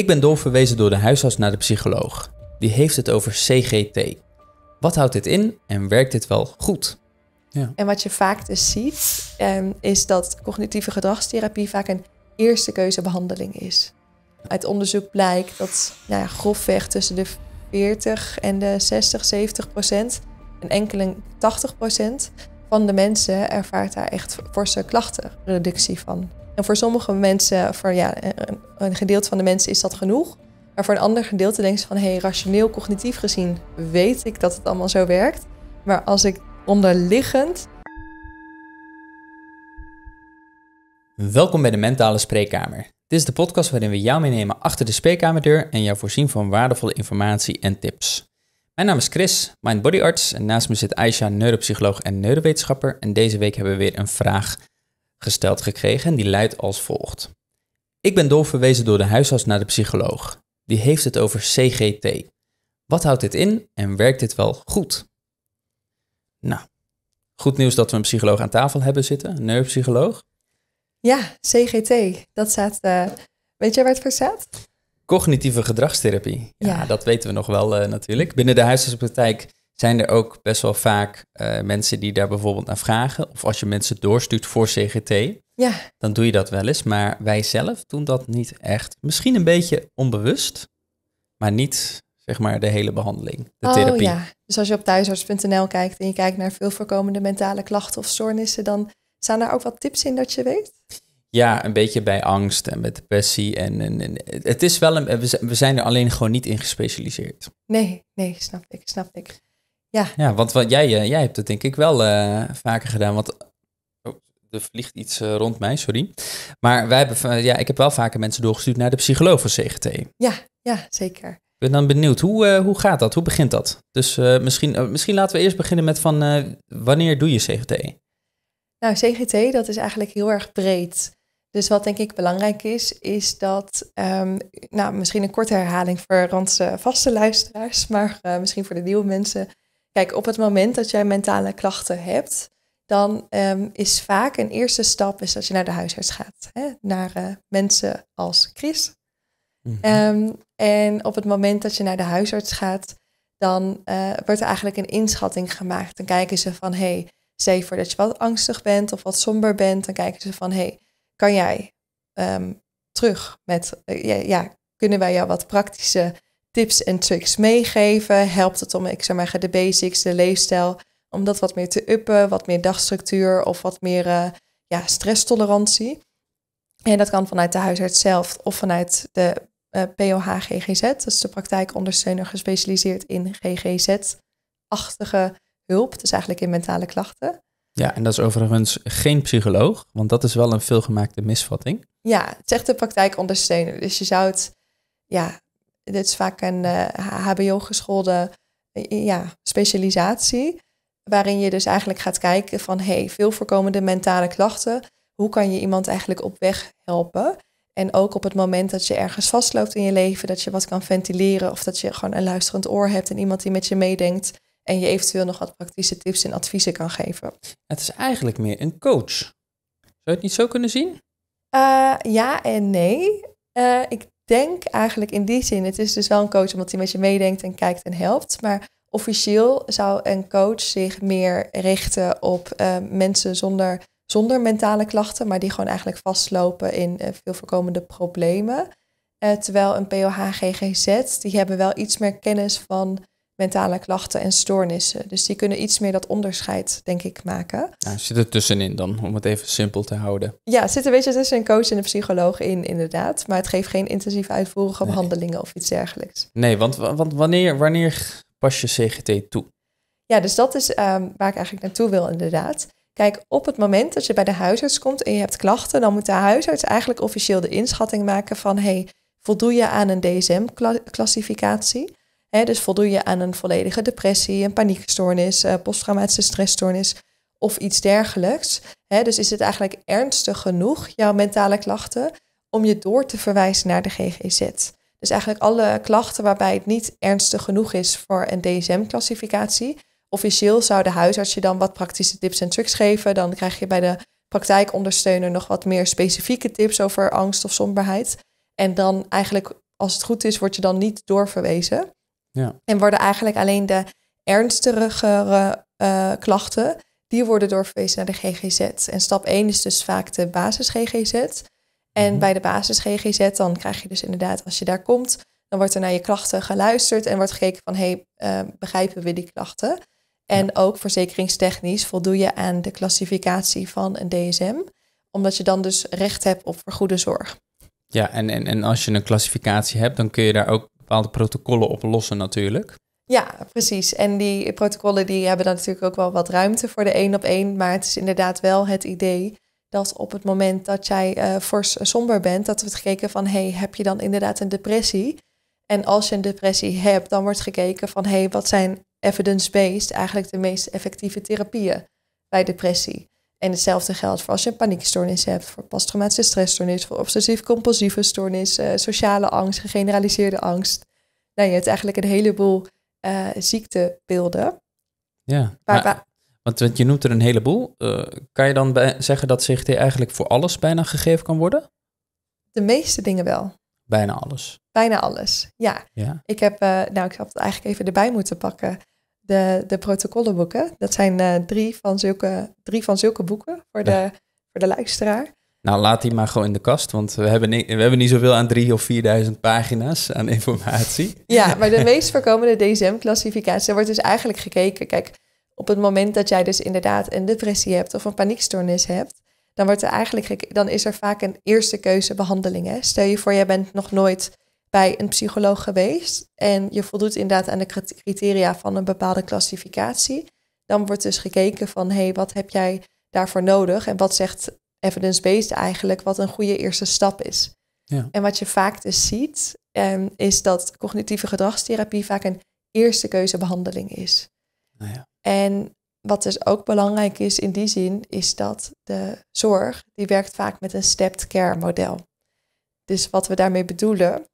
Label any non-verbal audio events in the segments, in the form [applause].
Ik ben doorverwezen door de huisarts naar de psycholoog. Die heeft het over CGT. Wat houdt dit in en werkt dit wel goed? Ja. En wat je vaak dus ziet, ehm, is dat cognitieve gedragstherapie vaak een eerste keuzebehandeling is. Uit onderzoek blijkt dat nou ja, grofweg tussen de 40 en de 60, 70 procent, en enkele 80 procent van de mensen ervaart daar echt forse klachtenreductie van. En voor sommige mensen, voor ja, een gedeelte van de mensen is dat genoeg. Maar voor een ander gedeelte denk ze van, hé, hey, rationeel, cognitief gezien weet ik dat het allemaal zo werkt. Maar als ik onderliggend. Welkom bij de Mentale Spreekkamer. Dit is de podcast waarin we jou meenemen achter de spreekkamerdeur en jou voorzien van waardevolle informatie en tips. Mijn naam is Chris, mijn bodyarts en naast me zit Aisha, neuropsycholoog en neurowetenschapper. En deze week hebben we weer een vraag gesteld gekregen en die luidt als volgt. Ik ben doorverwezen door de huisarts naar de psycholoog. Die heeft het over CGT. Wat houdt dit in en werkt dit wel goed? Nou, goed nieuws dat we een psycholoog aan tafel hebben zitten, een neuropsycholoog. Ja, CGT. Dat staat. Eh, weet jij waar het voor staat? Cognitieve gedragstherapie. Ja, dat weten we nog wel eh, natuurlijk. Binnen de huisartsenpraktijk zijn er ook best wel vaak eh, mensen die daar bijvoorbeeld naar vragen. Of als je mensen doorstuurt voor CGT, ja. dan doe je dat wel eens. Maar wij zelf doen dat niet echt. Misschien een beetje onbewust, maar niet zeg maar de hele behandeling, de oh, therapie. Ja. Dus als je op thuisarts.nl kijkt en je kijkt naar veel voorkomende mentale klachten of stoornissen, dan staan daar ook wat tips in dat je weet? Ja, een beetje bij angst en met depressie. En, en, en, het is wel een, we zijn er alleen gewoon niet in gespecialiseerd. Nee, nee, snap ik, snap ik. Ja. ja, want wat jij, eh, jij hebt het denk ik wel eh, vaker gedaan. Want oh, er vliegt iets eh, rond mij, sorry. Maar wij hebben, ja, ik heb wel vaker mensen doorgestuurd naar de psycholoog van CGT. Ja, ja zeker. Ik ben dan benieuwd, hoe, hoe gaat dat? Hoe begint dat? Dus misschien, misschien laten we eerst beginnen met van wanneer doe je CGT? Nou, CGT dat is eigenlijk heel erg breed. Dus wat denk ik belangrijk is, is dat, ehm, nou misschien een korte herhaling voor onze vaste luisteraars, maar misschien voor de nieuwe mensen Kijk, op het moment dat jij mentale klachten hebt, dan ehm, is vaak een eerste stap is dat je naar de huisarts gaat. Hè? Naar eh, mensen als Chris. Mhm. Ehm, en op het moment dat je naar de huisarts gaat, dan eh, wordt er eigenlijk een inschatting gemaakt. Dan kijken ze van, hey, zeg voor dat je wat angstig bent of wat somber bent. Dan kijken ze van, hey, kan jij ehm, terug met, eh, ja, ja, kunnen wij jou wat praktische tips en tricks meegeven. Helpt het om, ik zou maar de basics, de leefstijl, om dat wat meer te uppen, wat meer dagstructuur of wat meer uh, ja, stresstolerantie. En dat kan vanuit de huisarts zelf of vanuit de eh, POH GGZ, dat is de praktijkondersteuner gespecialiseerd in GGZ-achtige hulp, dus eigenlijk in mentale klachten. Ja, en dat is overigens geen psycholoog, want dat is wel een veelgemaakte misvatting. Ja, het zegt de praktijkondersteuner. Dus je zou het ja, dit is vaak een HBO-geschoolde eh, eh, ja, specialisatie, waarin je dus eigenlijk gaat kijken van hey, veel voorkomende mentale klachten, hoe kan je iemand eigenlijk op weg helpen? En ook op het moment dat je ergens vastloopt in je leven, dat je wat kan ventileren of dat je gewoon een luisterend oor hebt en iemand die met je meedenkt en je eventueel nog wat praktische tips en adviezen kan geven. Het is eigenlijk meer een coach. Zou je het niet zo kunnen zien? Eh, ja en nee. ik denk eigenlijk in die zin, het is dus wel een coach omdat hij met je meedenkt en kijkt en helpt. Maar officieel zou een coach zich meer richten op eh, mensen zonder, zonder mentale klachten, maar die gewoon eigenlijk vastlopen in uh, veel voorkomende problemen. Eh, terwijl een POH-GGZ, die hebben wel iets meer kennis van mentale klachten en stoornissen. Dus die kunnen iets meer dat onderscheid, denk ik, maken. zit er tussenin dan, om het even simpel te houden? Ja, het zit een beetje tussen een coach en een psycholoog in, inderdaad. Maar het geeft geen intensief uitvoerige nee. behandelingen of iets dergelijks. Nee, want, want wanneer, wanneer pas je CGT toe? Ja, dus dat is ehm, waar ik eigenlijk naartoe wil, inderdaad. Kijk, op het moment dat je bij de huisarts komt en je hebt klachten, dan moet de huisarts eigenlijk officieel de inschatting maken van hey, voldoe je aan een DSM-classificatie? dus voldoe je aan een volledige depressie, een paniekstoornis, eh, posttraumatische stressstoornis of iets dergelijks. dus is het eigenlijk ernstig genoeg, jouw mentale klachten, om je door te verwijzen naar de GGZ. Dus eigenlijk alle klachten waarbij het niet ernstig genoeg is voor een DSM-classificatie. Officieel zou de huisarts je dan wat praktische tips en tricks geven. Dan krijg je bij de praktijkondersteuner nog wat meer specifieke tips over angst of somberheid. En dan eigenlijk, als het goed is, word je dan niet doorverwezen. Ja. En worden eigenlijk alleen de ernstigere eh, klachten, die worden doorverwezen naar de GGZ. En stap 1 is dus vaak de basis GGZ. En mhm. bij de basis GGZ, dan krijg je dus inderdaad, als je daar komt, dan wordt er naar je klachten geluisterd en wordt gekeken van, hey, eh, begrijpen we die klachten? En ook verzekeringstechnisch voldoe je aan de klassificatie van een DSM, omdat je dan dus recht hebt op vergoede zorg. Ja, en, en, en als je een klassificatie hebt, dan kun je daar ook bepaalde protocollen oplossen natuurlijk. Ja, precies. En die protocollen die hebben dan natuurlijk ook wel wat ruimte voor de één op één. Maar het is inderdaad wel het idee dat op het moment dat jij eh, fors somber bent, dat wordt gekeken van hey, heb je dan inderdaad een depressie? En als je een depressie hebt, dan wordt gekeken van hey, wat zijn evidence-based eigenlijk de meest effectieve therapieën bij depressie? En hetzelfde geldt voor als je een paniekstoornis hebt, voor posttraumatische stressstoornis, voor obsessief-compulsieve stoornis, eh, sociale angst, gegeneraliseerde angst. Nou, je hebt eigenlijk een heleboel eh, ziektebeelden. Ja, maar, want, want, je noemt er een heleboel. Eh, kan je dan zeggen dat CGT eigenlijk voor alles bijna gegeven kan worden? De meeste dingen wel. Bijna alles. Bijna alles, ja. ja. Ik heb, nou, ik had het eigenlijk even erbij moeten pakken de, de protocollenboeken. Dat zijn eh, drie, van zulke, drie van zulke boeken voor, de, voor de luisteraar. Nou, laat die maar gewoon in de kast, want we hebben, niet, we hebben niet zoveel aan drie of vierduizend pagina's aan informatie. Ja, maar de meest voorkomende DSM-classificatie, daar wordt dus eigenlijk gekeken. Kijk, op het moment dat jij dus inderdaad een depressie hebt of een paniekstoornis hebt, dan, wordt er eigenlijk dan is er vaak een eerste keuze behandeling. Hè? Stel je voor, jij bent nog nooit bij een psycholoog geweest en je voldoet inderdaad aan de criteria van een bepaalde klassificatie, dan wordt dus gekeken van hé, hey, wat heb jij daarvoor nodig en wat zegt evidence-based eigenlijk wat een goede eerste stap is. Ja. En wat je vaak dus ziet, um, is dat cognitieve gedragstherapie vaak een eerste keuzebehandeling is. Nou ja. En wat dus ook belangrijk is in die zin, is dat de zorg, die werkt vaak met een stepped care model. Dus wat we daarmee bedoelen,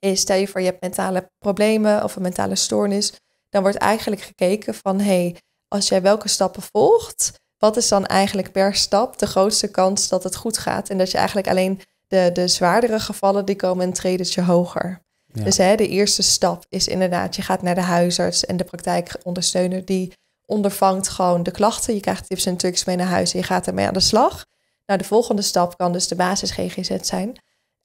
is stel je voor je hebt mentale problemen of een mentale stoornis, dan wordt eigenlijk gekeken van hey, als jij welke stappen volgt, wat is dan eigenlijk per stap de grootste kans dat het goed gaat? En dat je eigenlijk alleen de, de zwaardere gevallen, die komen een tredetje hoger. Dus hè, de eerste stap is inderdaad, je gaat naar de huisarts en de praktijkondersteuner die ondervangt gewoon de klachten. Je krijgt tips en tricks mee naar huis en je gaat ermee aan de slag. Nou, de volgende stap kan dus de basis GGZ zijn.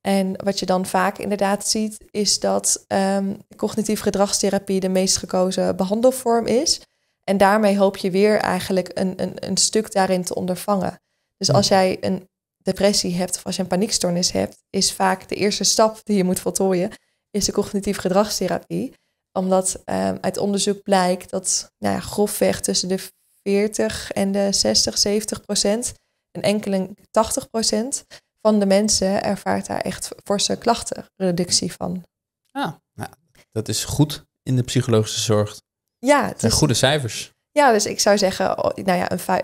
En wat je dan vaak inderdaad ziet, is dat ehm, cognitieve gedragstherapie de meest gekozen behandelvorm is. En daarmee hoop je weer eigenlijk een, een, een stuk daarin te ondervangen. Dus als jij een depressie hebt of als je een paniekstoornis hebt, is vaak de eerste stap die je moet voltooien, is de cognitieve gedragstherapie. Omdat ehm, uit onderzoek blijkt dat nou ja, grofweg tussen de 40 en de 60, 70 procent en enkele 80 procent van de mensen ervaart daar echt forse klachtenreductie van. Ah, nou, dat is goed in de psychologische zorg. Ja, het goede cijfers. Ja, dus ik zou zeggen, oh, nou ja,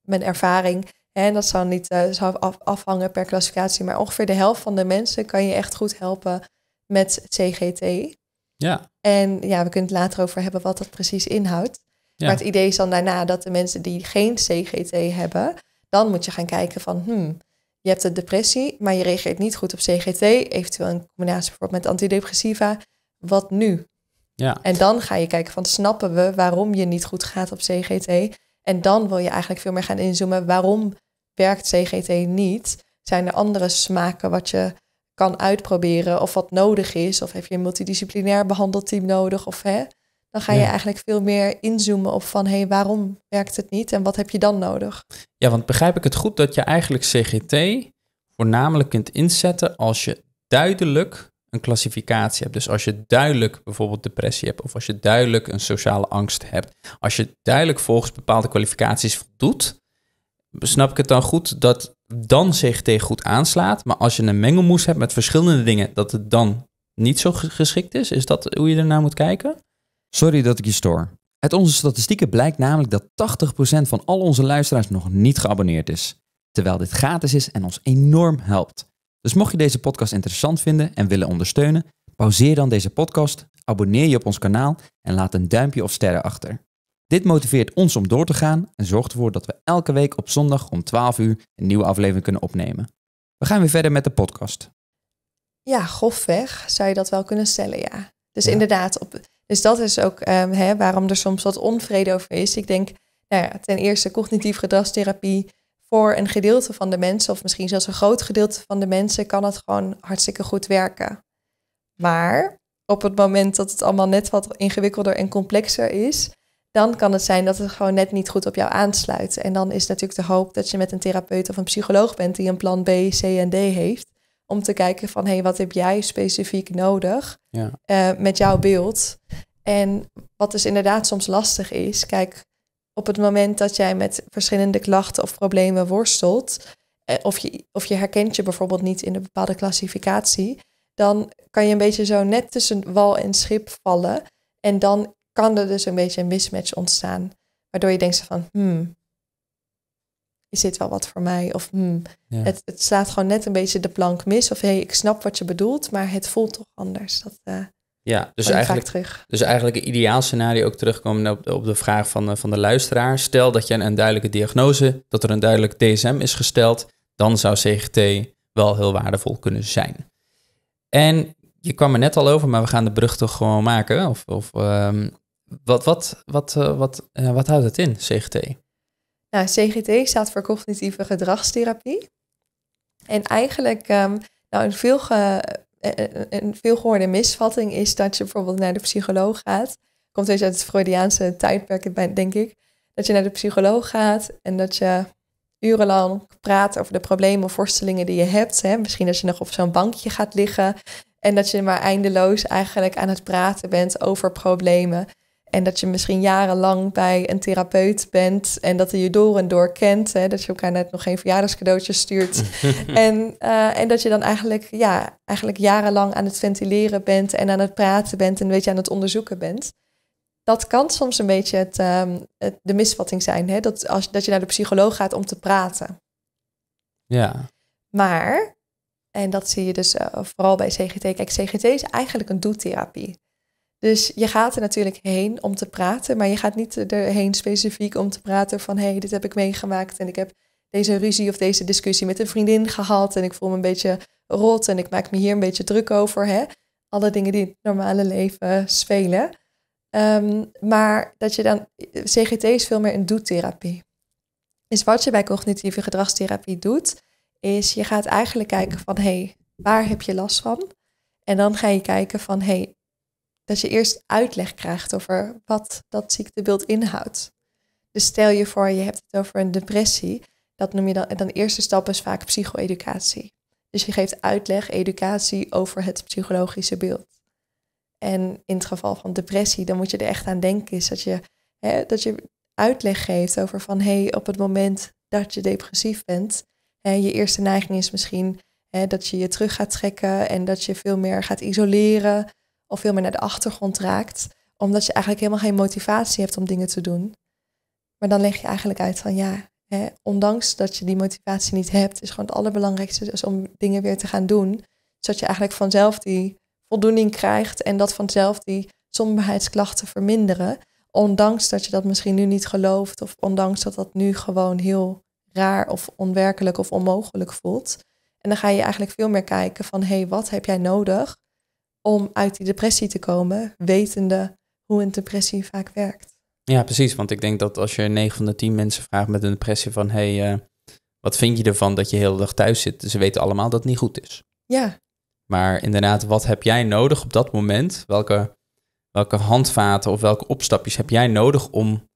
mijn ervaring, en dat zal niet eh, afhangen per klassificatie, maar ongeveer de helft van de mensen kan je echt goed helpen met CGT. Ja. En ja, we kunnen het later over hebben wat dat precies inhoudt. Ja. Maar het idee is dan daarna dat de mensen die geen CGT hebben, dan moet je gaan kijken van, hmm, je hebt een depressie, maar je reageert niet goed op CGT, eventueel in combinatie bijvoorbeeld met antidepressiva. Wat nu? Ja. En dan ga je kijken van snappen we waarom je niet goed gaat op CGT? En dan wil je eigenlijk veel meer gaan inzoomen waarom werkt CGT niet? Zijn er andere smaken wat je kan uitproberen of wat nodig is? Of heb je een multidisciplinair behandelteam nodig? Of hè? Dan ga je eigenlijk veel meer inzoomen op van hé, hey, waarom werkt het niet en wat heb je dan nodig? Ja, want begrijp ik het goed dat je eigenlijk CGT voornamelijk kunt inzetten als je duidelijk een klassificatie hebt. Dus als je duidelijk bijvoorbeeld depressie hebt, of als je duidelijk een sociale angst hebt, als je duidelijk volgens bepaalde kwalificaties voldoet, snap ik het dan goed dat dan CGT goed aanslaat. Maar als je een mengelmoes hebt met verschillende dingen, dat het dan niet zo geschikt is? Is dat hoe je ernaar moet kijken? Sorry dat ik je stoor. Uit onze statistieken blijkt namelijk dat 80% van al onze luisteraars nog niet geabonneerd is. Terwijl dit gratis is en ons enorm helpt. Dus mocht je deze podcast interessant vinden en willen ondersteunen, pauzeer dan deze podcast, abonneer je op ons kanaal en laat een duimpje of sterren achter. Dit motiveert ons om door te gaan en zorgt ervoor dat we elke week op zondag om 12 uur een nieuwe aflevering kunnen opnemen. We gaan weer verder met de podcast. Ja, grofweg zou je dat wel kunnen stellen, ja. Dus inderdaad, op, dus dat is ook ehm, hè, waarom er soms wat onvrede over is. Ik denk, nou ja, ten eerste cognitief gedragstherapie voor een gedeelte van de mensen, of misschien zelfs een groot gedeelte van de mensen, kan het gewoon hartstikke goed werken. Maar op het moment dat het allemaal net wat ingewikkelder en complexer is, dan kan het zijn dat het gewoon net niet goed op jou aansluit. En dan is natuurlijk de hoop dat je met een therapeut of een psycholoog bent die een plan B, C en D heeft om te kijken van hé, hey, wat heb jij specifiek nodig ja. Eh, met jouw beeld? En wat dus inderdaad soms lastig is, kijk, op het moment dat jij met verschillende klachten of problemen worstelt, eh, of, je, of je herkent je bijvoorbeeld niet in een bepaalde klassificatie, dan kan je een beetje zo net tussen wal en schip vallen. En dan kan er dus een beetje een mismatch ontstaan. Waardoor je denkt van, hmm, is dit wel wat voor mij? Of hmm, het, het, slaat gewoon net een beetje de plank mis. Of hé, hey, ik snap wat je bedoelt, maar het voelt toch anders. Dat, eh, ja, dus eigenlijk, dus eigenlijk een ideaal scenario ook terugkomen op, op de vraag van, van de luisteraar. Stel dat je een, een duidelijke diagnose, dat er een duidelijk DSM is gesteld, dan zou CGT wel heel waardevol kunnen zijn. En je kwam er net al over, maar we gaan de brug toch gewoon maken. Of, of ehm, wat, wat, wat, eh, wat, eh, wat houdt het in, CGT? Nou, CGT staat voor cognitieve gedragstherapie. En eigenlijk, um, nou, een, veel eh, eh, eh, een veelgehoorde misvatting is dat je bijvoorbeeld naar de psycholoog gaat. Komt eens uit het Freudiaanse tijdperk, denk ik. Dat je naar de psycholoog gaat en dat je urenlang praat over de problemen of voorstellingen die je hebt. Hè. Misschien dat je nog op zo'n bankje gaat liggen. En dat je maar eindeloos eigenlijk aan het praten bent over problemen. En dat je misschien jarenlang bij een therapeut bent en dat hij je door en door kent. Hè, dat je elkaar net nog geen verjaardagscadeautjes stuurt. [laughs] en, eh, en dat je dan eigenlijk, ja, eigenlijk jarenlang aan het ventileren bent en aan het praten bent en een beetje aan het onderzoeken bent. Dat kan soms een beetje het, ehm, de misvatting zijn. Hè? Dat, als, dat je naar de psycholoog gaat om te praten. Ja. Maar, en dat zie je dus eh, vooral bij CGT. Kijk, CGT is eigenlijk een doetherapie. Dus je gaat er natuurlijk heen om te praten, maar je gaat niet erheen specifiek om te praten van hé, hey, dit heb ik meegemaakt en ik heb deze ruzie of deze discussie met een vriendin gehad en ik voel me een beetje rot en ik maak me hier een beetje druk over. Hè? Alle dingen die in het normale leven spelen. Ehm, maar dat je dan, CGT is veel meer een doetherapie. Dus wat je bij cognitieve gedragstherapie doet, is je gaat eigenlijk kijken van hé, hey, waar heb je last van? En dan ga je kijken van hé, hey, dat je eerst uitleg krijgt over wat dat ziektebeeld inhoudt. Dus stel je voor, je hebt het over een depressie. Dat noem je dan, dan de eerste stap is vaak psycho-educatie. Dus je geeft uitleg, educatie over het psychologische beeld. En in het geval van depressie, dan moet je er echt aan denken, is dat je, hè, dat je uitleg geeft over van hé, hey, op het moment dat je depressief bent, hè, je eerste neiging is misschien hè, dat je je terug gaat trekken en dat je veel meer gaat isoleren of veel meer naar de achtergrond raakt, omdat je eigenlijk helemaal geen motivatie hebt om dingen te doen. Maar dan leg je eigenlijk uit van ja, hè, ondanks dat je die motivatie niet hebt, is gewoon het allerbelangrijkste dus om dingen weer te gaan doen, zodat je eigenlijk vanzelf die voldoening krijgt en dat vanzelf die somberheidsklachten verminderen. Ondanks dat je dat misschien nu niet gelooft of ondanks dat dat nu gewoon heel raar of onwerkelijk of onmogelijk voelt. En dan ga je eigenlijk veel meer kijken van hé, hey, wat heb jij nodig om uit die depressie te komen, wetende hoe een depressie vaak werkt. Ja, precies. Want ik denk dat als je 9 van de 10 mensen vraagt met een depressie van hey, eh, wat vind je ervan dat je de hele dag thuis zit? Ze weten allemaal dat het niet goed is. Ja. Maar inderdaad, wat heb jij nodig op dat moment? Welke, welke handvaten of welke opstapjes heb jij nodig om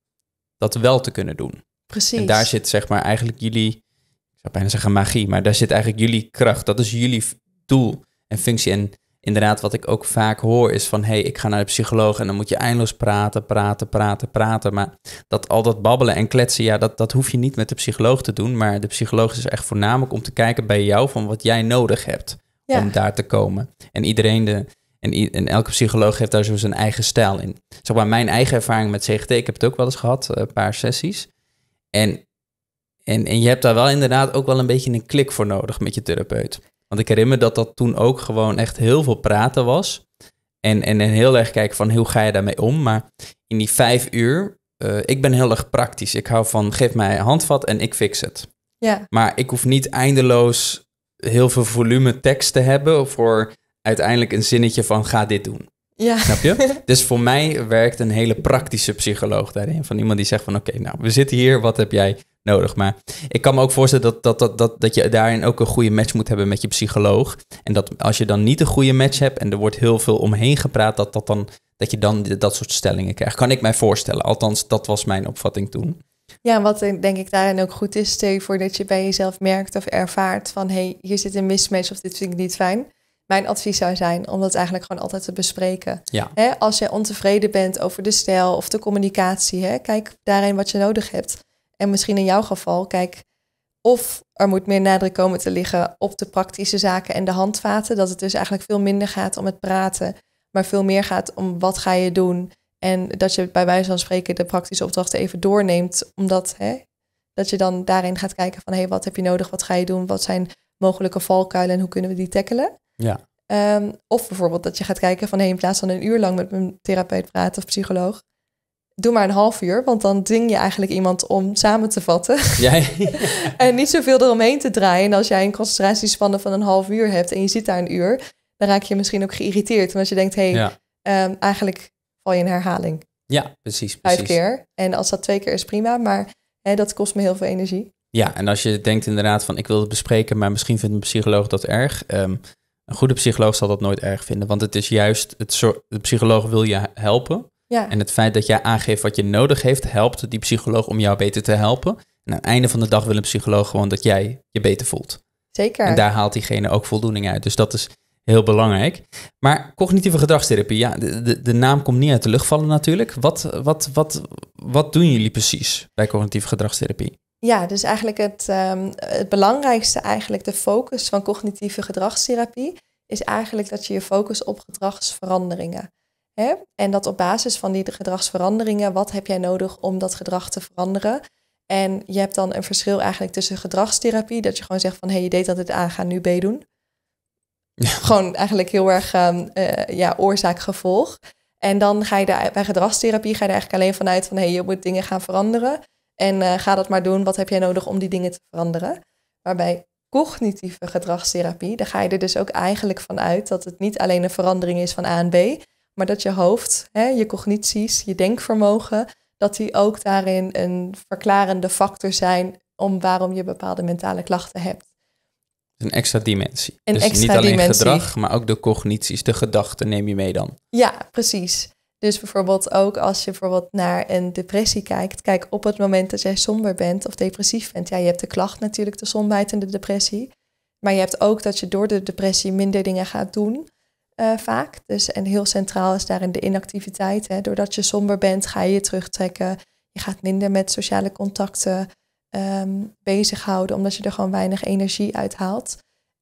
dat wel te kunnen doen? Precies. En daar zit zeg maar eigenlijk jullie, ik zou bijna zeggen magie, maar daar zit eigenlijk jullie kracht. Dat is jullie doel en functie. En inderdaad, wat ik ook vaak hoor is van... hé, hey, ik ga naar de psycholoog en dan moet je eindeloos praten, praten, praten, praten. Maar dat al dat babbelen en kletsen, ja, dat, dat hoef je niet met de psycholoog te doen. Maar de psycholoog is echt voornamelijk om te kijken bij jou... van wat jij nodig hebt om daar te komen. En iedereen... De, en, en, elke psycholoog heeft daar zo zijn eigen stijl in. Zeg maar, mijn eigen ervaring met CGT, ik heb het ook wel eens gehad, een paar sessies. En, en, en je hebt daar wel inderdaad ook wel een beetje een klik voor nodig met je therapeut. Want ik herinner me dat dat toen ook gewoon echt heel veel praten was. En, en, en heel erg kijken van hoe ga je daarmee om. Maar in die vijf uur, eh, ik ben heel erg praktisch. Ik hou van geef mij een handvat en ik fix het. Ja. Maar ik hoef niet eindeloos heel veel volume tekst te hebben voor uiteindelijk een zinnetje van ga dit doen. Ja. Snap je? [laughs] Dus voor mij werkt een hele praktische psycholoog daarin. Van iemand die zegt van oké, nou we zitten hier, wat heb jij nodig. Maar ik kan me ook voorstellen dat, dat, dat, dat, dat je daarin ook een goede match moet hebben met je psycholoog. En dat als je dan niet een goede match hebt en er wordt heel veel omheen gepraat, dat, dat, dan, dat je dan dat soort stellingen krijgt. Kan ik mij voorstellen. Althans, dat was mijn opvatting toen. Ja, wat denk ik daarin ook goed is, stel je voor dat je bij jezelf merkt of ervaart van hé, hey, hier zit een mismatch of dit vind ik niet fijn. Mijn advies zou zijn om dat eigenlijk gewoon altijd te bespreken. Ja. als je ontevreden bent over de stijl of de communicatie, kijk daarin wat je nodig hebt. En misschien in jouw geval, kijk, of er moet meer nadruk komen te liggen op de praktische zaken en de handvaten. Dat het dus eigenlijk veel minder gaat om het praten, maar veel meer gaat om wat ga je doen. En dat je bij wijze van spreken de praktische opdrachten even doorneemt, omdat hè, dat je dan daarin gaat kijken van hé, hey, wat heb je nodig, wat ga je doen, wat zijn mogelijke valkuilen en hoe kunnen we die tackelen. Ja. Ehm, of bijvoorbeeld dat je gaat kijken van hé, hey, in plaats van een uur lang met mijn therapeut praten of psycholoog, doe maar een half uur, want dan dwing je eigenlijk iemand om samen te vatten. Jij? [laughs] en niet zoveel eromheen te draaien. En als jij een concentratiespanne van een half uur hebt en je zit daar een uur, dan raak je misschien ook geïrriteerd. Omdat je denkt, hé, hey, ehm, eigenlijk val je in herhaling. Ja, precies, precies. Vijf keer. En als dat twee keer is prima, maar hè, dat kost me heel veel energie. Ja, en als je denkt inderdaad van ik wil het bespreken, maar misschien vindt een psycholoog dat erg. Ehm, een goede psycholoog zal dat nooit erg vinden, want het is juist, het, de psycholoog wil je helpen. Ja. En het feit dat jij aangeeft wat je nodig heeft, helpt die psycholoog om jou beter te helpen. En aan het einde van de dag wil een psycholoog gewoon dat jij je beter voelt. Zeker. En daar haalt diegene ook voldoening uit. Dus dat is heel belangrijk. Maar cognitieve gedragstherapie, ja, de, de, de, naam komt niet uit de lucht vallen natuurlijk. Wat, wat, wat, wat doen jullie precies bij cognitieve gedragstherapie? Ja, dus eigenlijk het, ehm, het belangrijkste, eigenlijk de focus van cognitieve gedragstherapie, is eigenlijk dat je je focus op gedragsveranderingen. En dat op basis van die gedragsveranderingen, wat heb jij nodig om dat gedrag te veranderen? En je hebt dan een verschil eigenlijk tussen gedragstherapie, dat je gewoon zegt van hé, hey, je deed dat het aan, ga nu B doen. Gewoon eigenlijk heel erg um, ja, oorzaak-gevolg. En dan ga je daar, bij gedragstherapie ga je er eigenlijk alleen vanuit van hé, hey, je moet dingen gaan veranderen. En eh, ga dat maar doen, wat heb jij nodig om die dingen te veranderen? Waarbij cognitieve gedragstherapie, daar ga je er dus ook eigenlijk vanuit dat het niet alleen een verandering is van A en B, maar dat je hoofd, hè, je cognities, je denkvermogen, dat die ook daarin een verklarende factor zijn om waarom je bepaalde mentale klachten hebt. Een extra dimensie. dus niet alleen gedrag, maar ook de cognities, de gedachten neem je mee dan. Ja, precies. Dus bijvoorbeeld ook als je bijvoorbeeld naar een depressie kijkt. Kijk, op het moment dat jij somber bent of depressief bent, ja, je hebt de klacht natuurlijk, de somberheid en de depressie. Maar je hebt ook dat je door de depressie minder dingen gaat doen. Eh, vaak. Dus, en heel centraal is daarin de inactiviteit. Hè. Doordat je somber bent, ga je je terugtrekken. Je gaat minder met sociale contacten um, bezighouden, omdat je er gewoon weinig energie uit haalt.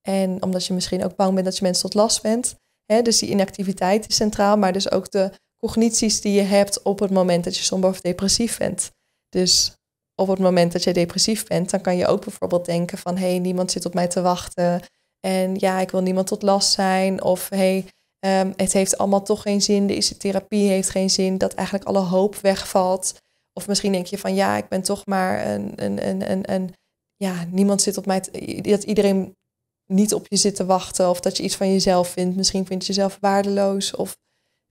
En omdat je misschien ook bang bent dat je mensen tot last bent. Hè. Dus die inactiviteit is centraal, maar dus ook de cognities die je hebt op het moment dat je somber of depressief bent. Dus op het moment dat je depressief bent, dan kan je ook bijvoorbeeld denken van hé, hey, niemand zit op mij te wachten. En ja, ik wil niemand tot last zijn. Of hey, ehm, het heeft allemaal toch geen zin. de therapie heeft geen zin. Dat eigenlijk alle hoop wegvalt. Of misschien denk je van ja, ik ben toch maar een. een, een, een, een ja, niemand zit op mij. Dat iedereen niet op je zit te wachten. Of dat je iets van jezelf vindt. Misschien vind je jezelf waardeloos. Of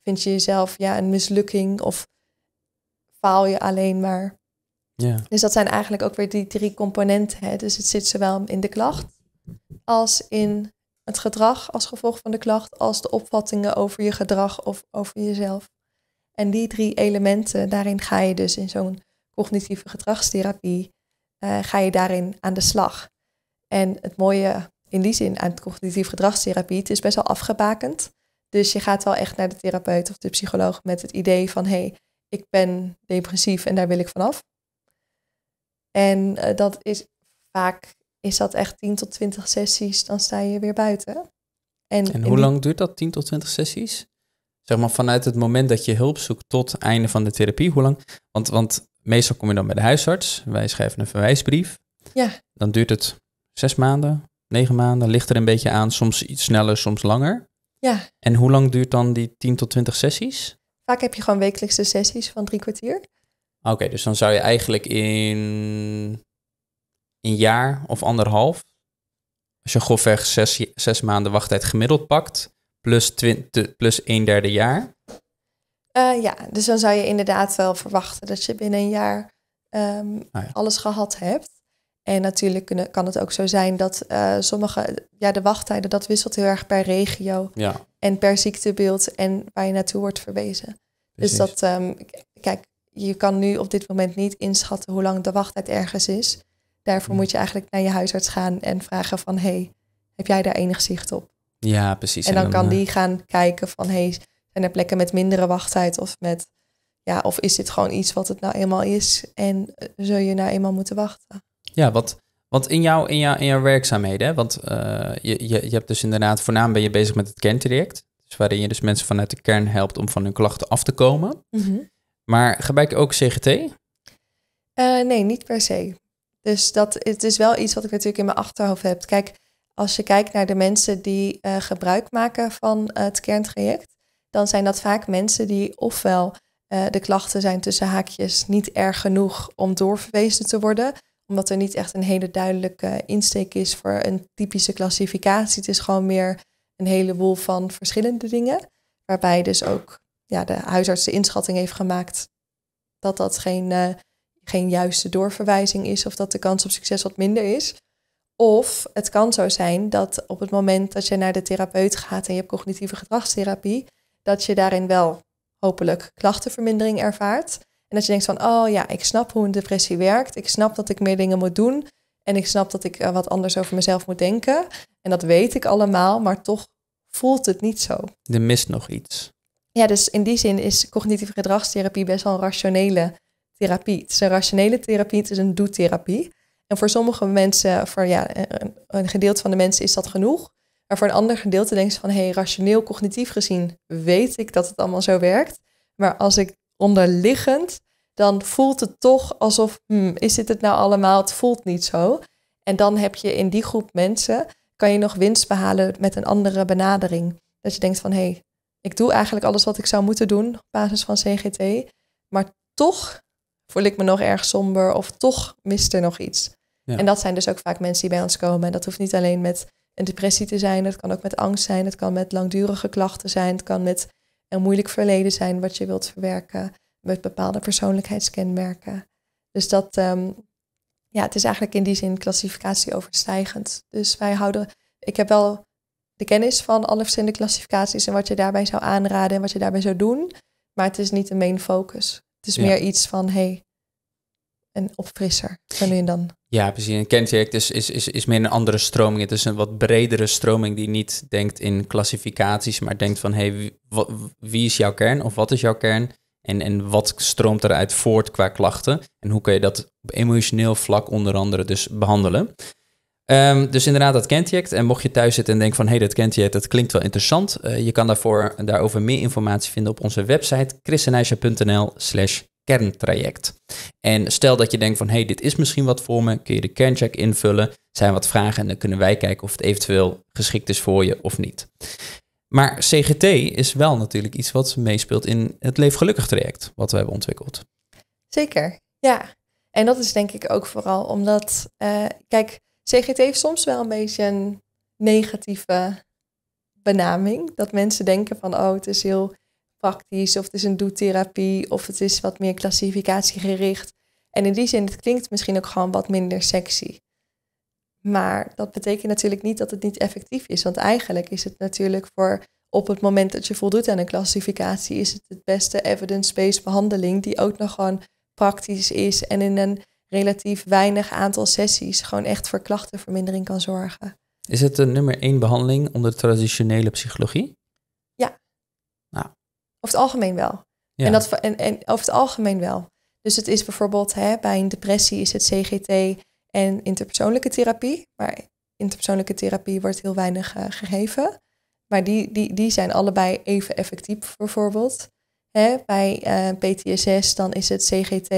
vind je jezelf ja, een mislukking. Of faal je alleen maar. Ja. Dus dat zijn eigenlijk ook weer die drie componenten. Hè? Dus het zit zowel in de klacht als in het gedrag als gevolg van de klacht, als de opvattingen over je gedrag of over jezelf. En die drie elementen, daarin ga je dus in zo'n cognitieve gedragstherapie, eh, ga je daarin aan de slag. En het mooie in die zin aan cognitieve gedragstherapie, het is best wel afgebakend. Dus je gaat wel echt naar de therapeut of de psycholoog met het idee van hé, hey, ik ben depressief en daar wil ik vanaf. En eh, dat is vaak is dat echt 10 tot 20 sessies, dan sta je weer buiten. En, en hoe lang duurt dat, 10 tot 20 sessies? Zeg maar vanuit het moment dat je hulp zoekt tot het einde van de therapie, hoe lang? Want, want meestal kom je dan bij de huisarts, wij schrijven een verwijsbrief. Ja. Dan duurt het zes maanden, negen maanden, ligt er een beetje aan, soms iets sneller, soms langer. Ja. En hoe lang duurt dan die 10 tot 20 sessies? Vaak heb je gewoon wekelijkse sessies van drie kwartier. Oké, dus dan zou je eigenlijk in een jaar of anderhalf. Als je grofweg zes, maanden wachttijd gemiddeld pakt, plus, plus een derde jaar. Eh, ja, dus dan zou je inderdaad wel verwachten dat je binnen een jaar ehm, ah, alles gehad hebt. En natuurlijk kunnen, kan het ook zo zijn dat eh, sommige, ja, de wachttijden, dat wisselt heel erg per regio en per ziektebeeld en waar je naartoe wordt verwezen. Dus Precies. Dus dat, ehm, kijk, je kan nu op dit moment niet inschatten hoe lang de wachttijd ergens is. Daarvoor mm. moet je eigenlijk naar je huisarts gaan en vragen van... hey, heb jij daar enig zicht op? Ja, precies. En dan, kan eh, die gaan kijken van... hey, zijn er plekken met mindere wachttijd of met... ja, of is dit gewoon iets wat het nou eenmaal is... en eh, zul je nou eenmaal moeten wachten? Ja, wat... Want in, jou, in, jou, in jouw werkzaamheden, want eh, je, je, je hebt dus inderdaad, voornaam ben je bezig met het kerntraject. Dus waarin je dus mensen vanuit de kern helpt om van hun klachten af te komen. Mhm. Maar gebruik je ook CGT? nee, niet per se. Dus dat, het is wel iets wat ik natuurlijk in mijn achterhoofd heb. Kijk, als je kijkt naar de mensen die eh, gebruik maken van eh, het kerntraject, dan zijn dat vaak mensen die ofwel eh, de klachten zijn tussen haakjes niet erg genoeg om doorverwezen te worden, omdat er niet echt een hele duidelijke insteek is voor een typische klassificatie. Het is gewoon meer een heleboel van verschillende dingen, waarbij dus ook ja, de huisarts de inschatting heeft gemaakt dat dat geen geen juiste doorverwijzing is of dat de kans op succes wat minder is. Of het kan zo zijn dat op het moment dat je naar de therapeut gaat en je hebt cognitieve gedragstherapie, dat je daarin wel hopelijk klachtenvermindering ervaart. En dat je denkt van, oh ja, ik snap hoe een depressie werkt. Ik snap dat ik meer dingen moet doen. En ik snap dat ik eh, wat anders over mezelf moet denken. En dat weet ik allemaal, maar toch voelt het niet zo. Er mist nog iets. Ja, dus in die zin is cognitieve gedragstherapie best wel een rationele therapie. Het is een rationele therapie, het is een doet-therapie. En voor sommige mensen, voor ja, een gedeelte van de mensen is dat genoeg. Maar voor een ander gedeelte denk ze van, hé, hey, rationeel, cognitief gezien weet ik dat het allemaal zo werkt. Maar als ik onderliggend, dan voelt het toch alsof, hmm, is dit het nou allemaal? Het voelt niet zo. En dan heb je in die groep mensen, kan je nog winst behalen met een andere benadering. Dat je denkt van, hé, hey, ik doe eigenlijk alles wat ik zou moeten doen op basis van CGT. Maar toch voel ik me nog erg somber of toch mist er nog iets. En dat zijn dus ook vaak mensen die bij ons komen. En dat hoeft niet alleen met een depressie te zijn, het kan ook met angst zijn, het kan met langdurige klachten zijn, het kan met een moeilijk verleden zijn wat je wilt verwerken, met bepaalde persoonlijkheidskenmerken. Dus dat, ehm, ja, het is eigenlijk in die zin klassificatie overstijgend. Dus wij houden, ik heb wel de kennis van alle verschillende klassificaties en wat je daarbij zou aanraden en wat je daarbij zou doen, maar het is niet de main focus. Het is meer iets van, hey, een opfrisser, je dan. Ja, precies. En Kentek is, is, is, is meer een andere stroming. Het is een wat bredere stroming die niet denkt in klassificaties, maar denkt van, hey, wie, is jouw kern of wat is jouw kern? En, en wat stroomt eruit voort qua klachten? En hoe kun je dat op emotioneel vlak onder andere dus behandelen? Ehm, dus inderdaad, dat Kentiact. En mocht je thuis zitten en denken van... hé, hey, dat je, dat klinkt wel interessant. Eh, je kan daarvoor, daarover meer informatie vinden op onze website... christenijsja.nl slash kerntraject. En stel dat je denkt van... hé, hey, dit is misschien wat voor me. Kun je de kerncheck invullen. Zijn wat vragen en dan kunnen wij kijken... of het eventueel geschikt is voor je of niet. Maar CGT is wel natuurlijk iets wat meespeelt in het leefgelukkig traject... wat we hebben ontwikkeld. Zeker, ja. En dat is denk ik ook vooral omdat... Eh, kijk... CGT heeft soms wel een beetje een negatieve benaming. Dat mensen denken van, oh, het is heel praktisch, of het is een doetherapie, of het is wat meer klassificatiegericht. En in die zin, het klinkt misschien ook gewoon wat minder sexy. Maar dat betekent natuurlijk niet dat het niet effectief is. Want eigenlijk is het natuurlijk voor op het moment dat je voldoet aan een klassificatie, is het het beste evidence-based behandeling die ook nog gewoon praktisch is en in een relatief weinig aantal sessies gewoon echt voor klachtenvermindering kan zorgen. Is het de nummer één behandeling onder traditionele psychologie? Ja. Nou. Over het algemeen wel. En, dat, en, en over het algemeen wel. Dus het is bijvoorbeeld hè, bij een depressie is het CGT en interpersoonlijke therapie. Maar interpersoonlijke therapie wordt heel weinig eh, gegeven. Maar die, die, die zijn allebei even effectief bijvoorbeeld. Hè, bij uh, eh, PTSS dan is het CGT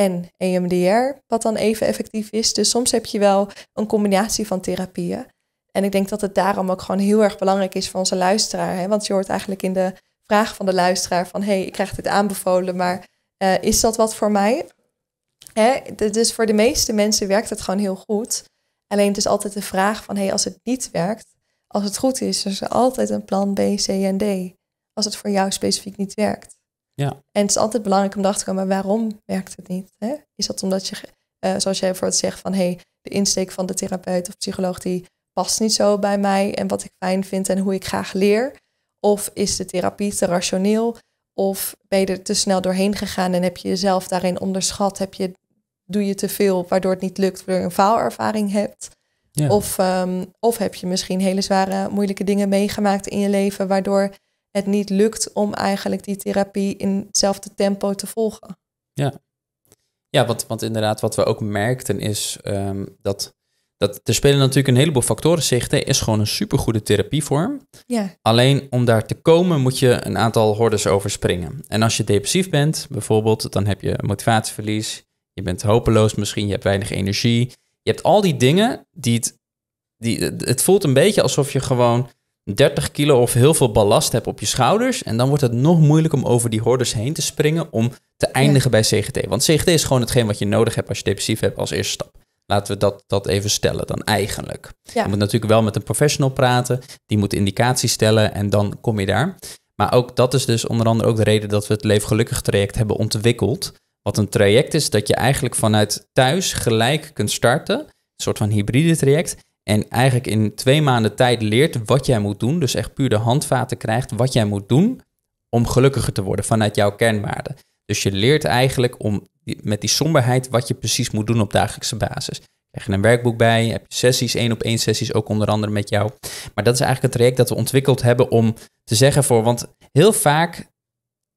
en EMDR, wat dan even effectief is. Dus soms heb je wel een combinatie van therapieën. En ik denk dat het daarom ook gewoon heel erg belangrijk is voor onze luisteraar. Hè? Want je hoort eigenlijk in de vraag van de luisteraar van... hé, hey, ik krijg dit aanbevolen, maar eh, is dat wat voor mij? Hè? Dus voor de meeste mensen werkt het gewoon heel goed. Alleen het is altijd de vraag van... hé, hey, als het niet werkt, als het goed is, is er altijd een plan B, C en D. Als het voor jou specifiek niet werkt. Ja. En het is altijd belangrijk om erachter te komen, waarom werkt het niet? Hè? Is dat omdat je, eh, zoals jij het zegt, van hey, de insteek van de therapeut of psycholoog die past niet zo bij mij en wat ik fijn vind en hoe ik graag leer? Of is de therapie te rationeel? Of ben je er te snel doorheen gegaan en heb je jezelf daarin onderschat? Heb je, doe je te veel waardoor het niet lukt, waardoor je een faalervaring hebt? Ja. Of, ehm, of heb je misschien hele zware, moeilijke dingen meegemaakt in je leven, waardoor het niet lukt om eigenlijk die therapie in hetzelfde tempo te volgen. Ja, ja want, want inderdaad, wat we ook merkten is ehm, dat, dat er spelen natuurlijk een heleboel factoren. CGT is gewoon een supergoede therapievorm. Ja. Alleen om daar te komen moet je een aantal hordes overspringen. En als je depressief bent bijvoorbeeld, dan heb je motivatieverlies. Je bent hopeloos misschien, je hebt weinig energie. Je hebt al die dingen die het... Die, het voelt een beetje alsof je gewoon 30 kilo of heel veel ballast hebt op je schouders. En dan wordt het nog moeilijk om over die hordes heen te springen om te eindigen bij CGT. Want CGT is gewoon hetgeen wat je nodig hebt als je depressief hebt als eerste stap. Laten we dat, dat even stellen dan eigenlijk. Je moet natuurlijk wel met een professional praten. Die moet indicaties stellen en dan kom je daar. Maar ook dat is dus onder andere ook de reden dat we het leefgelukkig traject hebben ontwikkeld. Wat een traject is dat je eigenlijk vanuit thuis gelijk kunt starten. Een soort van hybride traject. En eigenlijk in twee maanden tijd leert wat jij moet doen. Dus echt puur de handvaten krijgt wat jij moet doen om gelukkiger te worden vanuit jouw kernwaarden. Dus je leert eigenlijk om met die somberheid wat je precies moet doen op dagelijkse basis. Krijg je een werkboek bij, heb je sessies, één op één sessies ook onder andere met jou. Maar dat is eigenlijk het traject dat we ontwikkeld hebben om te zeggen voor, want heel vaak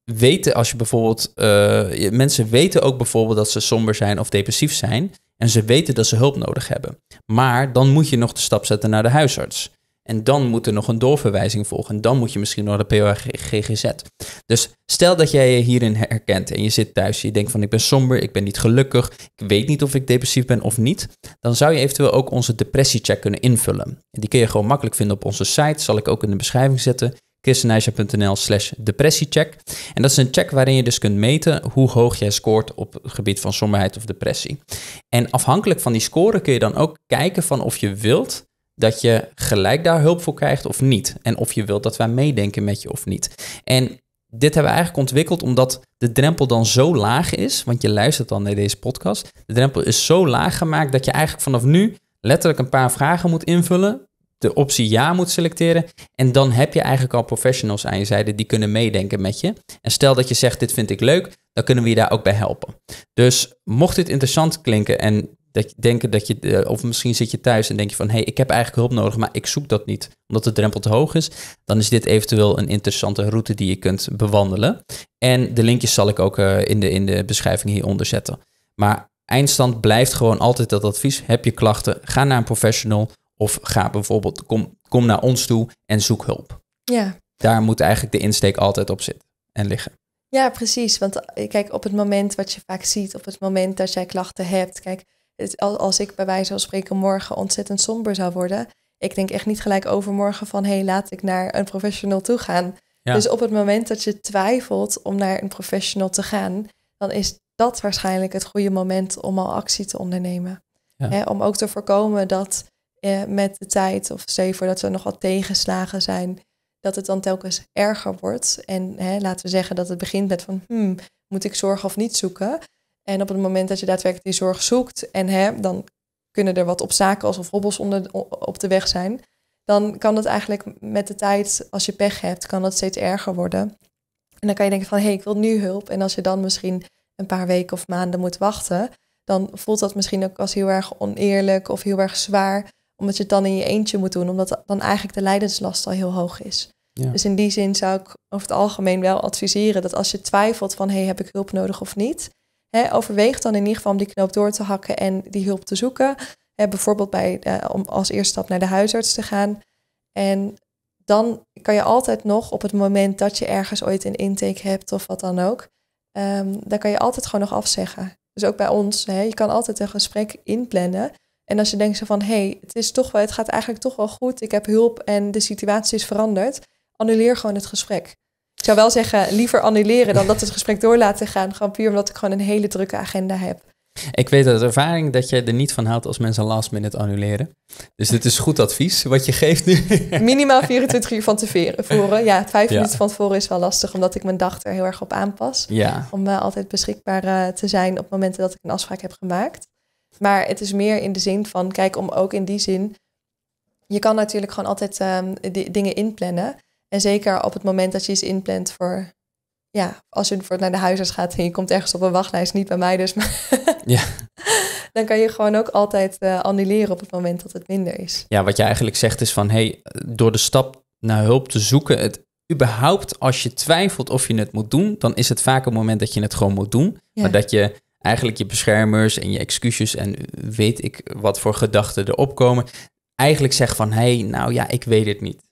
weten als je bijvoorbeeld, eh, mensen weten ook bijvoorbeeld dat ze somber zijn of depressief zijn en ze weten dat ze hulp nodig hebben. Maar dan moet je nog de stap zetten naar de huisarts. En dan moet er nog een doorverwijzing volgen. En dan moet je misschien naar de GGZ. Dus stel dat jij je hierin herkent en je zit thuis. Je denkt van ik ben somber, ik ben niet gelukkig. Ik weet niet of ik depressief ben of niet. Dan zou je eventueel ook onze depressiecheck kunnen invullen. En die kun je gewoon makkelijk vinden op onze site. Zal ik ook in de beschrijving zetten christenijsja.nl slash depressiecheck. En dat is een check waarin je dus kunt meten hoe hoog jij scoort op het gebied van somberheid of depressie. En afhankelijk van die score kun je dan ook kijken van of je wilt dat je gelijk daar hulp voor krijgt of niet. En of je wilt dat wij meedenken met je of niet. En dit hebben we eigenlijk ontwikkeld omdat de drempel dan zo laag is, want je luistert dan naar deze podcast. De drempel is zo laag gemaakt dat je eigenlijk vanaf nu letterlijk een paar vragen moet invullen de optie ja moet selecteren. En dan heb je eigenlijk al professionals aan je zijde die kunnen meedenken met je. En stel dat je zegt, dit vind ik leuk, dan kunnen we je daar ook bij helpen. Dus mocht dit interessant klinken en dat je denken dat je, eh, of misschien zit je thuis en denk je van, hé, hey, ik heb eigenlijk hulp nodig, maar ik zoek dat niet, omdat de drempel te hoog is, dan is dit eventueel een interessante route die je kunt bewandelen. En de linkjes zal ik ook eh, in, de, in de beschrijving hieronder zetten. Maar eindstand blijft gewoon altijd dat advies. Heb je klachten, ga naar een professional. Of ga bijvoorbeeld, kom, kom naar ons toe en zoek hulp. Ja. Daar moet eigenlijk de insteek altijd op zitten en liggen. Ja, precies. Want eh, kijk, op het moment wat je vaak ziet, op het moment dat jij klachten hebt, kijk, als ik bij wijze van spreken morgen ontzettend somber zou worden, ik denk echt niet gelijk overmorgen van hé, hey, laat ik naar een professional toe gaan. Dus op het moment dat je twijfelt om naar een professional te gaan, dan is dat waarschijnlijk het goede moment om al actie te ondernemen. om ook te voorkomen dat eh, met de tijd, of zeven dat er nogal tegenslagen zijn, dat het dan telkens erger wordt. En hè, laten we zeggen dat het begint met van, hmm, moet ik zorg of niet zoeken? En op het moment dat je daadwerkelijk die zorg zoekt en hè, dan kunnen er wat obstakels of hobbels onder, op de weg zijn, dan kan het eigenlijk met de tijd, als je pech hebt, kan dat steeds erger worden. En dan kan je denken van, hé, hey, ik wil nu hulp. En als je dan misschien een paar weken of maanden moet wachten, dan voelt dat misschien ook als heel erg oneerlijk of heel erg zwaar omdat je het dan in je eentje moet doen, omdat dan eigenlijk de leidenslast al heel hoog is. Dus in die zin zou ik over het algemeen wel adviseren dat als je twijfelt van hey, heb ik hulp nodig of niet, hè, overweeg dan in ieder geval om die knoop door te hakken en die hulp te zoeken. Hè, bijvoorbeeld bij, eh, om als eerste stap naar de huisarts te gaan. En dan kan je altijd nog op het moment dat je ergens ooit een intake hebt of wat dan ook, ehm, dan kan je altijd gewoon nog afzeggen. Dus ook bij ons, hè, je kan altijd een gesprek inplannen. En als je denkt zo van, hé, hey, het, is toch wel, het gaat eigenlijk toch wel goed, ik heb hulp en de situatie is veranderd, annuleer gewoon het gesprek. Ik zou wel zeggen, liever annuleren dan dat het gesprek door laten gaan, gewoon puur omdat ik gewoon een hele drukke agenda heb. Ik weet uit ervaring dat je er niet van houdt als mensen last minute annuleren. Dus dit is goed advies wat je geeft nu. [laughs] Minimaal 24 uur van tevoren. Ja, vijf minuten van tevoren is wel lastig, omdat ik mijn dag er heel erg op aanpas. Om eh, altijd beschikbaar eh, te zijn op momenten dat ik een afspraak heb gemaakt. Maar het is meer in de zin van, kijk, om ook in die zin. Je kan natuurlijk gewoon altijd ehm, dingen inplannen. En zeker op het moment dat je iets inplant voor. Ja, als je bijvoorbeeld naar de huisarts gaat en je komt ergens op een wachtlijst, niet bij mij dus. [laughs] ja. dan kan je gewoon ook altijd eh, annuleren op het moment dat het minder is. Ja, wat je eigenlijk zegt is van, hey, door de stap naar hulp te zoeken, het überhaupt als je twijfelt of je het moet doen, dan is het vaak een moment dat je het gewoon moet doen. Maar dat je eigenlijk je beschermers en je excuses en weet ik wat voor gedachten er opkomen, eigenlijk zeg van hé, hey, nou ja, ik weet het niet.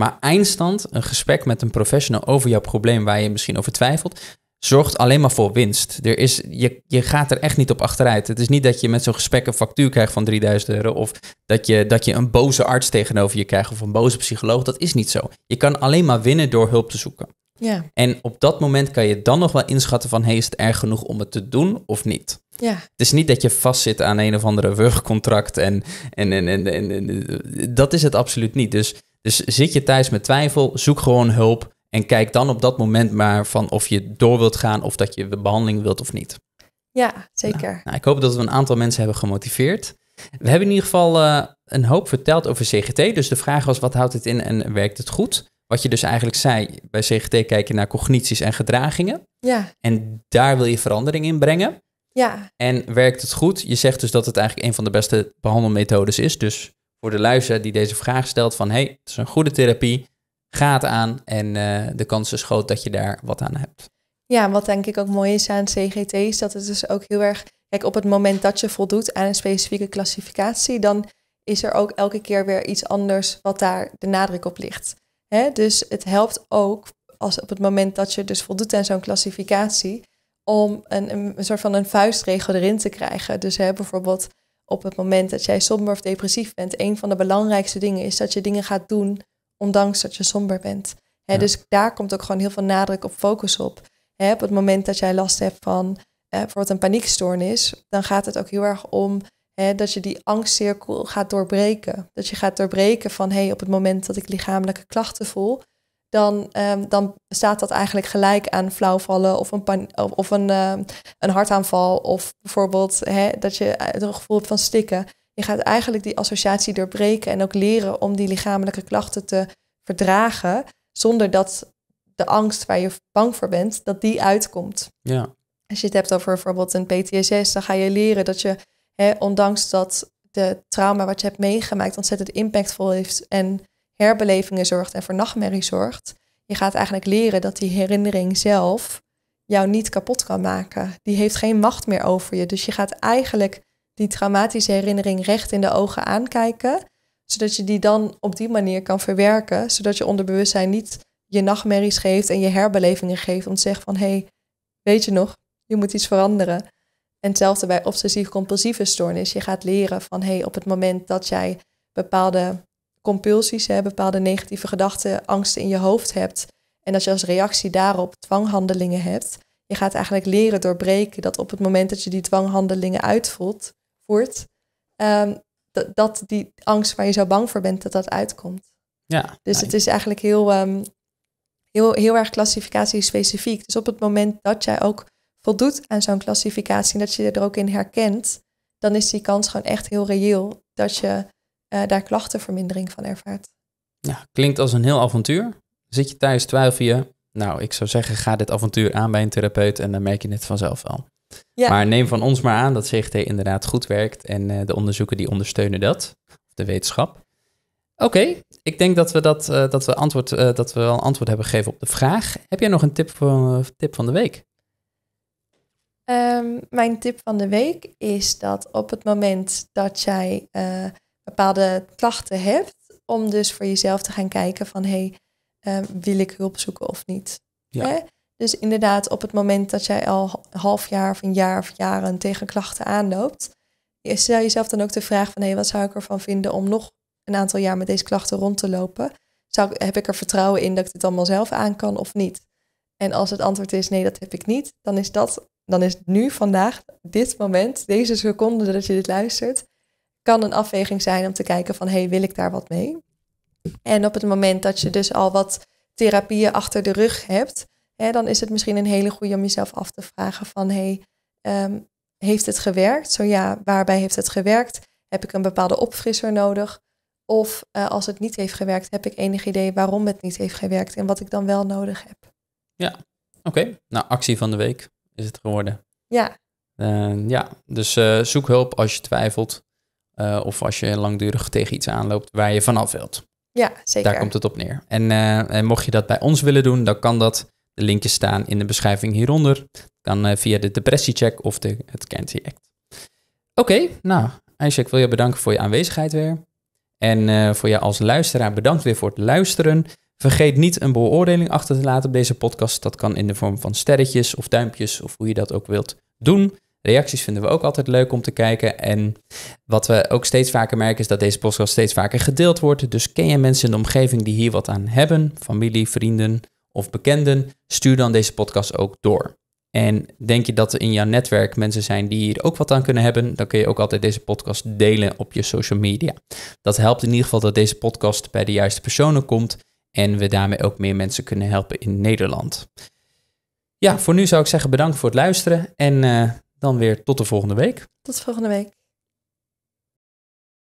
Maar eindstand, een gesprek met een professional over jouw probleem waar je misschien over twijfelt, zorgt alleen maar voor winst. Er is, je, je gaat er echt niet op achteruit. Het is niet dat je met zo'n gesprek een factuur krijgt van 3000 euro of dat je, dat je een boze arts tegenover je krijgt of een boze psycholoog. Dat is niet zo. Je kan alleen maar winnen door hulp te zoeken. Ja. En op dat moment kan je dan nog wel inschatten van... Hey, is het erg genoeg om het te doen of niet? Ja. Het is niet dat je vastzit aan een of andere wurgcontract. En, en, en, en, en, dat is het absoluut niet. Dus, dus zit je thuis met twijfel, zoek gewoon hulp. En kijk dan op dat moment maar van of je door wilt gaan of dat je de behandeling wilt of niet. Ja, zeker. Nou, nou ik hoop dat we een aantal mensen hebben gemotiveerd. We hebben in ieder geval eh, een hoop verteld over CGT. Dus de vraag was, wat houdt het in en werkt het goed? wat je dus eigenlijk zei, bij CGT kijk je naar cognities en gedragingen. Ja. En daar wil je verandering in brengen. Ja. En werkt het goed? Je zegt dus dat het eigenlijk een van de beste behandelmethodes is. Dus voor de luister die deze vraag stelt van... hey, het is een goede therapie, ga het aan. En eh, de kans is groot dat je daar wat aan hebt. Ja, wat denk ik ook mooi is aan CGT... is dat het dus ook heel erg... Kijk, op het moment dat je voldoet aan een specifieke klassificatie... dan is er ook elke keer weer iets anders wat daar de nadruk op ligt. Dus het helpt ook als op het moment dat je dus voldoet aan zo'n klassificatie, om een, een, soort van een vuistregel erin te krijgen. Dus hè, bijvoorbeeld op het moment dat jij somber of depressief bent, een van de belangrijkste dingen is dat je dingen gaat doen, ondanks dat je somber bent. Hè, Dus daar komt ook gewoon heel veel nadruk op focus op. Hè, op het moment dat jij last hebt van eh, bijvoorbeeld een paniekstoornis, dan gaat het ook heel erg om dat je die angstcirkel gaat doorbreken. Dat je gaat doorbreken van hey, op het moment dat ik lichamelijke klachten voel, dan, ehm, dan staat dat eigenlijk gelijk aan flauwvallen of een, pan of een, ehm, een hartaanval. Of bijvoorbeeld dat je eh, het gevoel hebt van stikken. Je gaat eigenlijk die associatie doorbreken en ook leren om die lichamelijke klachten te verdragen. Zonder dat de angst waar je bang voor bent, dat die uitkomt. Ja. Als je het hebt over bijvoorbeeld een PTSS, dan ga je leren dat je ondanks dat de trauma wat je hebt meegemaakt ontzettend impactvol heeft en herbelevingen zorgt en voor nachtmerries zorgt, je gaat eigenlijk leren dat die herinnering zelf jou niet kapot kan maken. Die heeft geen macht meer over je. Dus je gaat eigenlijk die traumatische herinnering recht in de ogen aankijken, zodat je die dan op die manier kan verwerken, zodat je onderbewustzijn niet je nachtmerries geeft en je herbelevingen geeft om te zeggen van hé, hey, weet je nog, je moet iets veranderen. En hetzelfde bij obsessief-compulsieve stoornis. Je gaat leren van hey, op het moment dat jij bepaalde compulsies, hebt, bepaalde negatieve gedachten, angsten in je hoofd hebt. En dat je als reactie daarop dwanghandelingen hebt. Je gaat eigenlijk leren doorbreken dat op het moment dat je die dwanghandelingen uitvoert, voert, ehm, dat die angst waar je zo bang voor bent, dat dat uitkomt. Ja, dus het is eigenlijk heel, um, heel, heel erg klassificatiespecifiek. Dus op het moment dat jij ook voldoet aan zo'n klassificatie en dat je er ook in herkent, dan is die kans gewoon echt heel reëel dat je eh, daar klachtenvermindering van ervaart. Ja, klinkt als een heel avontuur. Zit je thuis, twijfel je. Nou, ik zou zeggen, ga dit avontuur aan bij een therapeut en dan merk je het vanzelf wel. Maar neem van ons maar aan dat CGT inderdaad goed werkt en eh, de onderzoeken die ondersteunen dat, de wetenschap. Oké, ik denk dat we, dat, eh, dat, we antwoord, dat we wel antwoord hebben gegeven op de vraag. Heb jij nog een tip, voor, tip van de week? Ehm, mijn tip van de week is dat op het moment dat jij eh, bepaalde klachten hebt, om dus voor jezelf te gaan kijken van hé, hey, ehm, wil ik hulp zoeken of niet? Ja. Hè? Dus inderdaad, op het moment dat jij al een half jaar of een jaar of jaren tegen klachten aanloopt, stel jezelf dan ook de vraag van hé, hey, wat zou ik ervan vinden om nog een aantal jaar met deze klachten rond te lopen? Zou, heb ik er vertrouwen in dat ik dit allemaal zelf aan kan of niet? En als het antwoord is nee, dat heb ik niet, dan is dat dan is nu, vandaag, dit moment, deze seconde dat je dit luistert, kan een afweging zijn om te kijken van, hey, wil ik daar wat mee? En op het moment dat je dus al wat therapieën achter de rug hebt, hè, dan is het misschien een hele goede om jezelf af te vragen van, hey, ehm, heeft het gewerkt? Zo ja, waarbij heeft het gewerkt? Heb ik een bepaalde opfrisser nodig? Of eh, als het niet heeft gewerkt, heb ik enig idee waarom het niet heeft gewerkt en wat ik dan wel nodig heb. Ja, oké. Nou, actie van de week is het geworden. Ja. ja, dus eh, zoek hulp als je twijfelt eh, of als je langdurig tegen iets aanloopt waar je vanaf wilt. Ja, zeker. Daar komt het op neer. En, eh, en mocht je dat bij ons willen doen, dan kan dat. De linkjes staan in de beschrijving hieronder. Dan via de depressiecheck of de, het Canty Act. Oké, nou, Aisha, ik wil je bedanken voor je aanwezigheid weer. En voor je als luisteraar bedankt weer voor het luisteren. Vergeet niet een beoordeling achter te laten op deze podcast. Dat kan in de vorm van sterretjes of duimpjes of hoe je dat ook wilt doen. Reacties vinden we ook altijd leuk om te kijken. En wat we ook steeds vaker merken is dat deze podcast steeds vaker gedeeld wordt. Dus ken je mensen in de omgeving die hier wat aan hebben, familie, vrienden of bekenden, stuur dan deze podcast ook door. En denk je dat er in jouw netwerk mensen zijn die hier ook wat aan kunnen hebben, dan kun je ook altijd deze podcast delen op je social media. Dat helpt in ieder geval dat deze podcast bij de juiste personen komt en we daarmee ook meer mensen kunnen helpen in Nederland. Ja, voor nu zou ik zeggen bedankt voor het luisteren. En eh, dan weer tot de volgende week. Tot volgende week.